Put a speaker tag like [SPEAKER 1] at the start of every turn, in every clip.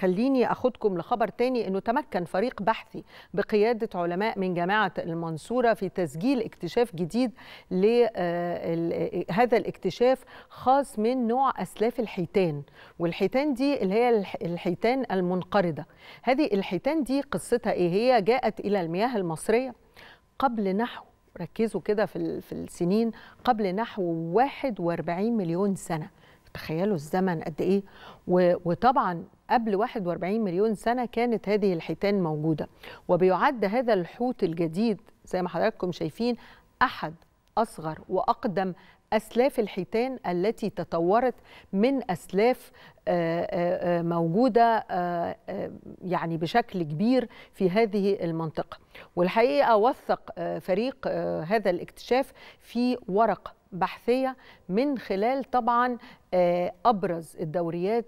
[SPEAKER 1] خليني أخدكم لخبر تاني أنه تمكن فريق بحثي بقيادة علماء من جامعة المنصورة في تسجيل اكتشاف جديد لهذا آه، آه، الاكتشاف خاص من نوع أسلاف الحيتان والحيتان دي اللي هي الحيتان المنقرضة هذه الحيتان دي قصتها إيه هي جاءت إلى المياه المصرية قبل نحو ركزوا كده في السنين قبل نحو 41 مليون سنة تخيلوا الزمن قد ايه وطبعا قبل 41 مليون سنه كانت هذه الحيتان موجوده وبيعد هذا الحوت الجديد زي ما حضراتكم شايفين احد أصغر وأقدم أسلاف الحيتان التي تطورت من أسلاف آه، آه، آه، موجودة يعني بشكل كبير في هذه المنطقة والحقيقة وثق فريق هذا الاكتشاف في ورقة بحثية من خلال طبعا أبرز الدوريات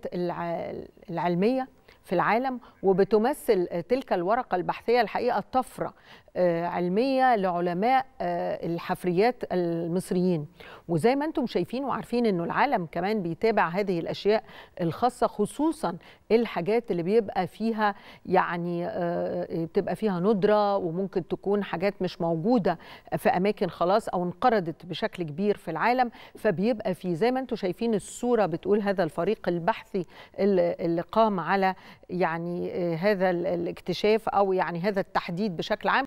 [SPEAKER 1] العلمية في العالم وبتمثل تلك الورقة البحثية الحقيقة طفرة آه، علمية لعلماء آه، الحفريات المصريين وزي ما انتم شايفين وعارفين انه العالم كمان بيتابع هذه الاشياء الخاصه خصوصا الحاجات اللي بيبقى فيها يعني آه، بتبقى فيها ندره وممكن تكون حاجات مش موجوده في اماكن خلاص او انقرضت بشكل كبير في العالم فبيبقى في زي ما انتم شايفين الصوره بتقول هذا الفريق البحثي اللي قام على يعني آه، هذا الاكتشاف او يعني هذا التحديد بشكل عام